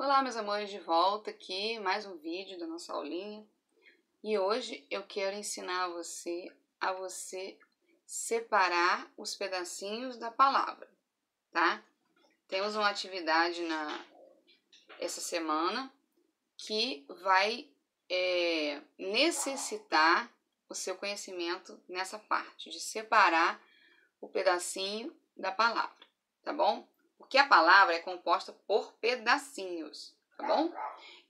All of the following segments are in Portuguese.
Olá, meus amores, de volta aqui, mais um vídeo da nossa aulinha. E hoje eu quero ensinar você a você separar os pedacinhos da palavra, tá? Temos uma atividade na essa semana que vai é, necessitar o seu conhecimento nessa parte de separar o pedacinho da palavra, tá bom? porque a palavra é composta por pedacinhos, tá bom?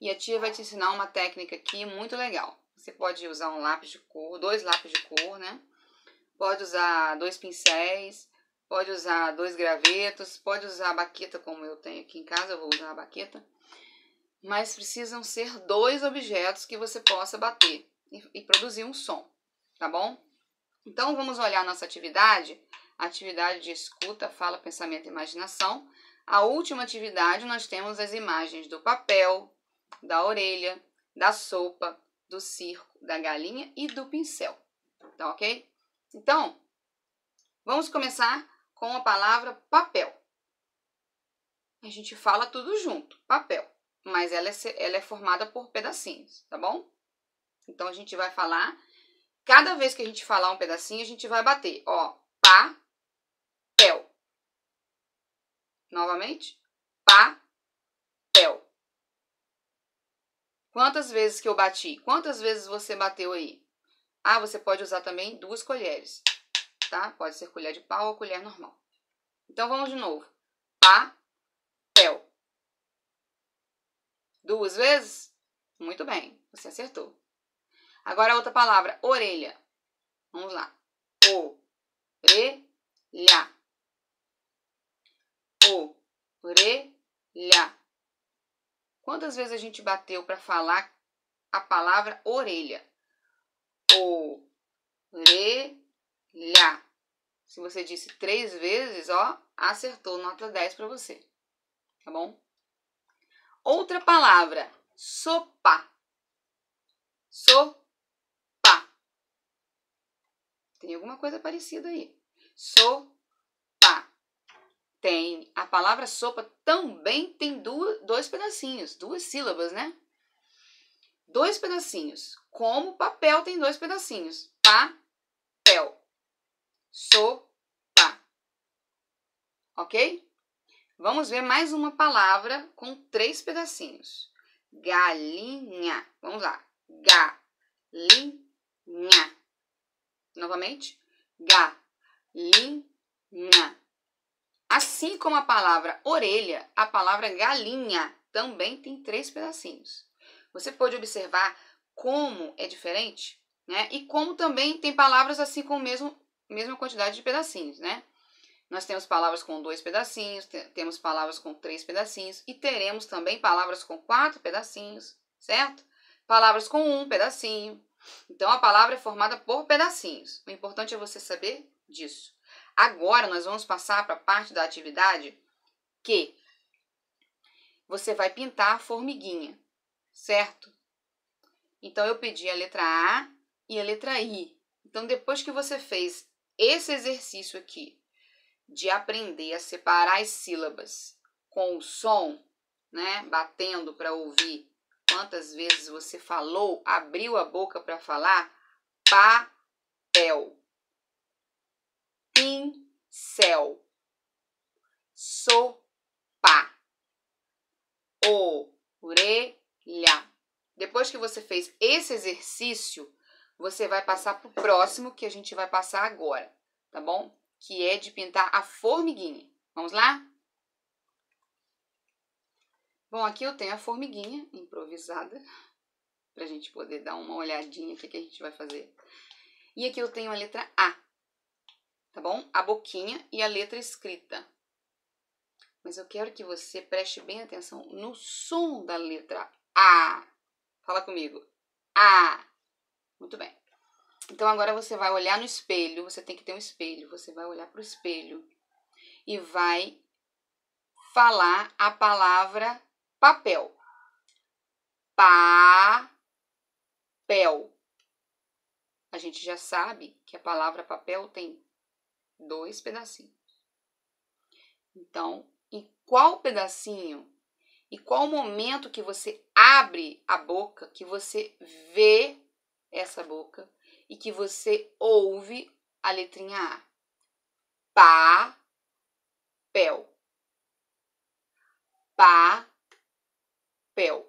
E a tia vai te ensinar uma técnica aqui muito legal. Você pode usar um lápis de cor, dois lápis de cor, né? Pode usar dois pincéis, pode usar dois gravetos, pode usar a baqueta como eu tenho aqui em casa, eu vou usar a baqueta. Mas precisam ser dois objetos que você possa bater e, e produzir um som, tá bom? Então vamos olhar nossa atividade atividade de escuta, fala, pensamento e imaginação. A última atividade, nós temos as imagens do papel, da orelha, da sopa, do circo, da galinha e do pincel. Tá ok? Então, vamos começar com a palavra papel. A gente fala tudo junto, papel, mas ela é, ela é formada por pedacinhos, tá bom? Então, a gente vai falar. Cada vez que a gente falar um pedacinho, a gente vai bater, ó, pá, papel. Novamente, papel. Quantas vezes que eu bati? Quantas vezes você bateu aí? Ah, você pode usar também duas colheres, tá? Pode ser colher de pau ou colher normal. Então vamos de novo. Papel. Duas vezes? Muito bem, você acertou. Agora a outra palavra, orelha. Vamos lá. Orelha orelha. Quantas vezes a gente bateu para falar a palavra orelha? Orelha. Se você disse três vezes, ó, acertou nota 10 para você. Tá bom? Outra palavra, sopa. Sopa. Tem alguma coisa parecida aí. Sopa. Tem. A palavra sopa também tem duas, dois pedacinhos, duas sílabas, né? Dois pedacinhos. Como papel tem dois pedacinhos. Papel. Sopa. Ok? Vamos ver mais uma palavra com três pedacinhos. Galinha. Vamos lá. Galinha. Novamente. Galinha. Assim como a palavra orelha, a palavra galinha também tem três pedacinhos. Você pode observar como é diferente, né? E como também tem palavras assim com mesmo, mesma quantidade de pedacinhos, né? Nós temos palavras com dois pedacinhos, temos palavras com três pedacinhos e teremos também palavras com quatro pedacinhos, certo? Palavras com um pedacinho. Então a palavra é formada por pedacinhos. O importante é você saber disso. Agora nós vamos passar para a parte da atividade que você vai pintar a formiguinha, certo? Então eu pedi a letra A e a letra I. Então depois que você fez esse exercício aqui de aprender a separar as sílabas com o som, né, batendo para ouvir quantas vezes você falou, abriu a boca para falar, papel pincel, sopa, orelha. Depois que você fez esse exercício, você vai passar pro próximo que a gente vai passar agora, tá bom? Que é de pintar a formiguinha. Vamos lá? Bom, aqui eu tenho a formiguinha improvisada, para a gente poder dar uma olhadinha o que a gente vai fazer. E aqui eu tenho a letra A, tá bom? A boquinha e a letra escrita. Mas eu quero que você preste bem atenção no som da letra A. Fala comigo. A. Muito bem. Então agora você vai olhar no espelho, você tem que ter um espelho, você vai olhar para o espelho e vai falar a palavra papel. Papel. A gente já sabe que a palavra papel tem dois pedacinhos. Então, em qual pedacinho e qual momento que você abre a boca, que você vê essa boca e que você ouve a letrinha A? Papel. Papel.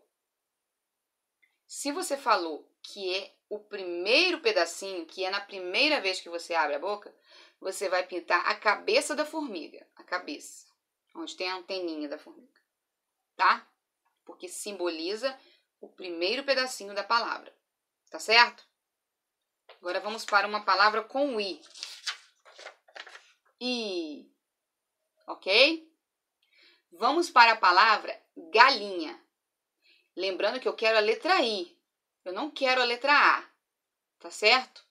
Se você falou que é o primeiro pedacinho, que é na primeira vez que você abre a boca, você vai pintar a cabeça da formiga, a cabeça, onde tem a anteninha da formiga, tá? Porque simboliza o primeiro pedacinho da palavra, tá certo? Agora vamos para uma palavra com i. I. Ok? Vamos para a palavra galinha. Lembrando que eu quero a letra I. Eu não quero a letra A. Tá certo?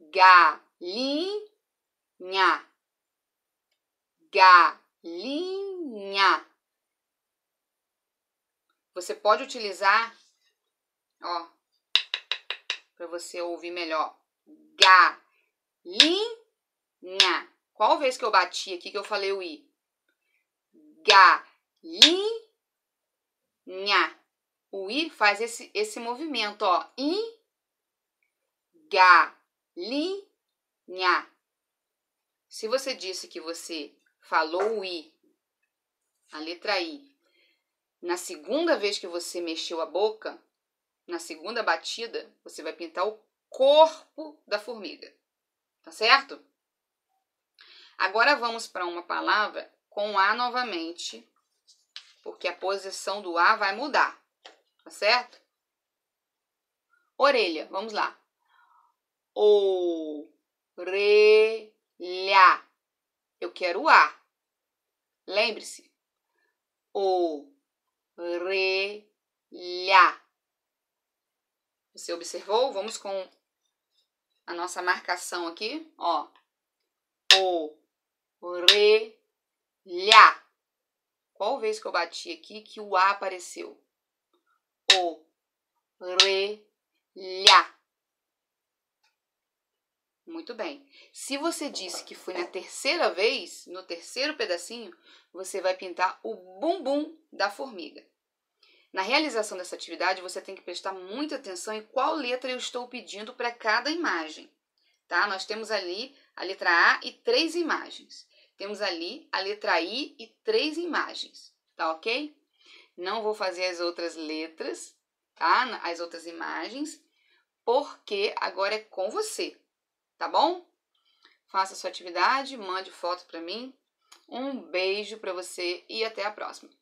Galinha galinha, galinha. Você pode utilizar, ó, para você ouvir melhor, galinha. Qual vez que eu bati aqui que eu falei o i? Galinha. O i faz esse, esse movimento, ó, i, galinha. Se você disse que você falou o i, a letra i, na segunda vez que você mexeu a boca, na segunda batida, você vai pintar o corpo da formiga. Tá certo? Agora vamos para uma palavra com A novamente, porque a posição do A vai mudar. Tá certo? Orelha, vamos lá. O re Lha. Eu quero A. Lembre-se. O. Re. Lha. Você observou? Vamos com a nossa marcação aqui. Ó. O. Re. Lha. Qual vez que eu bati aqui que o A apareceu? O. Re. Lha. Muito bem. Se você disse que foi na terceira vez, no terceiro pedacinho, você vai pintar o bumbum da formiga. Na realização dessa atividade, você tem que prestar muita atenção em qual letra eu estou pedindo para cada imagem. Tá? Nós temos ali a letra A e três imagens. Temos ali a letra I e três imagens. Tá ok? Não vou fazer as outras letras, tá? As outras imagens, porque agora é com você tá bom? Faça sua atividade, mande foto para mim. Um beijo para você e até a próxima.